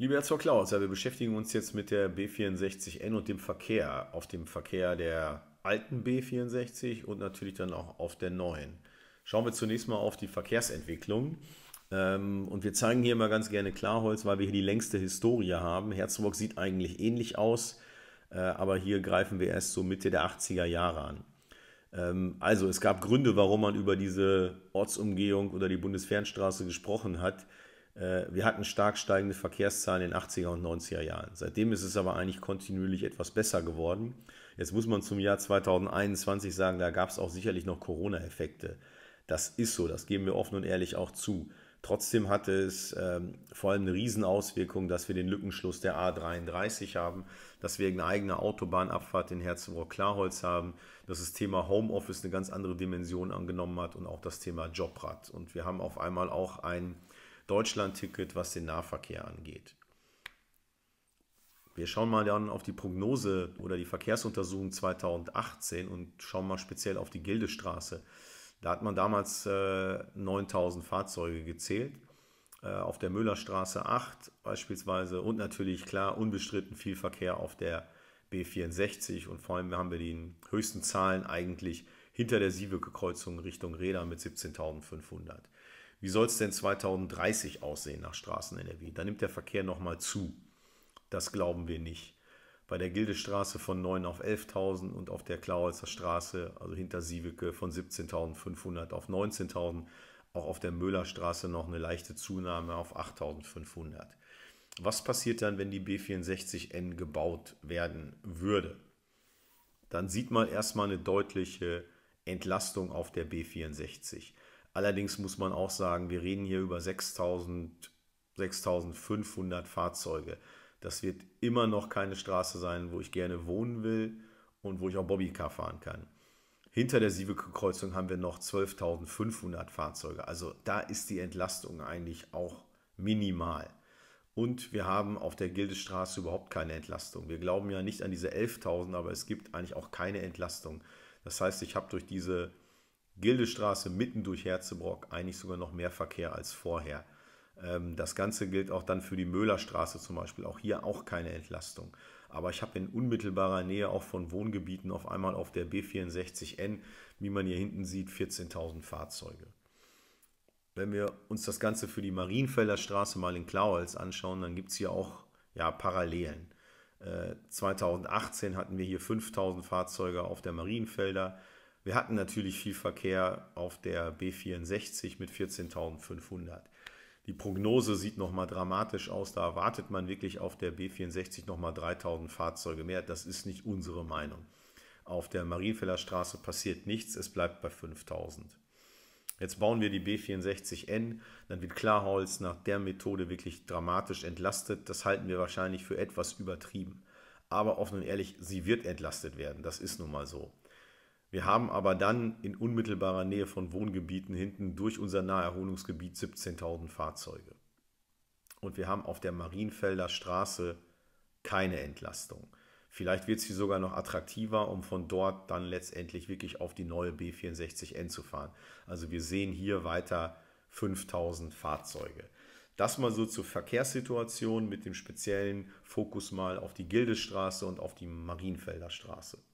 Lieber Herr Zor Klaus, ja, wir beschäftigen uns jetzt mit der B64N und dem Verkehr. Auf dem Verkehr der alten B64 und natürlich dann auch auf der neuen. Schauen wir zunächst mal auf die Verkehrsentwicklung. Ähm, und wir zeigen hier mal ganz gerne Klarholz, weil wir hier die längste Historie haben. Herzburg sieht eigentlich ähnlich aus, äh, aber hier greifen wir erst so Mitte der 80er Jahre an. Ähm, also es gab Gründe, warum man über diese Ortsumgehung oder die Bundesfernstraße gesprochen hat. Äh, wir hatten stark steigende Verkehrszahlen in den 80er und 90er Jahren. Seitdem ist es aber eigentlich kontinuierlich etwas besser geworden. Jetzt muss man zum Jahr 2021 sagen, da gab es auch sicherlich noch Corona-Effekte. Das ist so, das geben wir offen und ehrlich auch zu. Trotzdem hatte es ähm, vor allem eine Riesenauswirkung, dass wir den Lückenschluss der A33 haben, dass wir eine eigene Autobahnabfahrt in Herzenrohr-Klarholz haben, dass das Thema Homeoffice eine ganz andere Dimension angenommen hat und auch das Thema Jobrad. Und wir haben auf einmal auch ein Deutschland-Ticket, was den Nahverkehr angeht. Wir schauen mal dann auf die Prognose oder die Verkehrsuntersuchung 2018 und schauen mal speziell auf die Gildestraße. Da hat man damals äh, 9000 Fahrzeuge gezählt, äh, auf der Müllerstraße 8 beispielsweise und natürlich klar unbestritten viel Verkehr auf der B64 und vor allem haben wir die höchsten Zahlen eigentlich hinter der Sieveke-Kreuzung Richtung Räder mit 17.500. Wie soll es denn 2030 aussehen nach Straßen-NRW? Da nimmt der Verkehr nochmal zu. Das glauben wir nicht. Bei der Gildestraße von 9 auf 11.000 und auf der Klauitzer Straße, also hinter Sieweke, von 17.500 auf 19.000. Auch auf der Möhlerstraße noch eine leichte Zunahme auf 8.500. Was passiert dann, wenn die B64N gebaut werden würde? Dann sieht man erstmal eine deutliche Entlastung auf der B64. Allerdings muss man auch sagen, wir reden hier über 6500 Fahrzeuge. Das wird immer noch keine Straße sein, wo ich gerne wohnen will und wo ich auch Bobbycar fahren kann. Hinter der Sieveke-Kreuzung haben wir noch 12.500 Fahrzeuge. Also da ist die Entlastung eigentlich auch minimal. Und wir haben auf der Gildestraße überhaupt keine Entlastung. Wir glauben ja nicht an diese 11.000, aber es gibt eigentlich auch keine Entlastung. Das heißt, ich habe durch diese Gildestraße mitten durch Herzebrock eigentlich sogar noch mehr Verkehr als vorher. Ähm, das Ganze gilt auch dann für die Möhlerstraße zum Beispiel. Auch hier auch keine Entlastung. Aber ich habe in unmittelbarer Nähe auch von Wohngebieten auf einmal auf der B64N, wie man hier hinten sieht, 14.000 Fahrzeuge. Wenn wir uns das Ganze für die Marienfelder Straße mal in Klauholz anschauen, dann gibt es hier auch ja, Parallelen. 2018 äh, hatten wir hier 5000 Fahrzeuge auf der Marienfelder, wir hatten natürlich viel Verkehr auf der B64 mit 14.500. Die Prognose sieht nochmal dramatisch aus. Da erwartet man wirklich auf der B64 nochmal 3.000 Fahrzeuge mehr. Das ist nicht unsere Meinung. Auf der Marienfeller Straße passiert nichts. Es bleibt bei 5.000. Jetzt bauen wir die B64N, dann wird Klarholz nach der Methode wirklich dramatisch entlastet. Das halten wir wahrscheinlich für etwas übertrieben. Aber offen und ehrlich, sie wird entlastet werden. Das ist nun mal so. Wir haben aber dann in unmittelbarer Nähe von Wohngebieten hinten durch unser Naherholungsgebiet 17.000 Fahrzeuge. Und wir haben auf der Marienfelder Straße keine Entlastung. Vielleicht wird sie sogar noch attraktiver, um von dort dann letztendlich wirklich auf die neue B64N zu fahren. Also wir sehen hier weiter 5000 Fahrzeuge. Das mal so zur Verkehrssituation mit dem speziellen Fokus mal auf die Gildestraße und auf die Marienfelder Straße.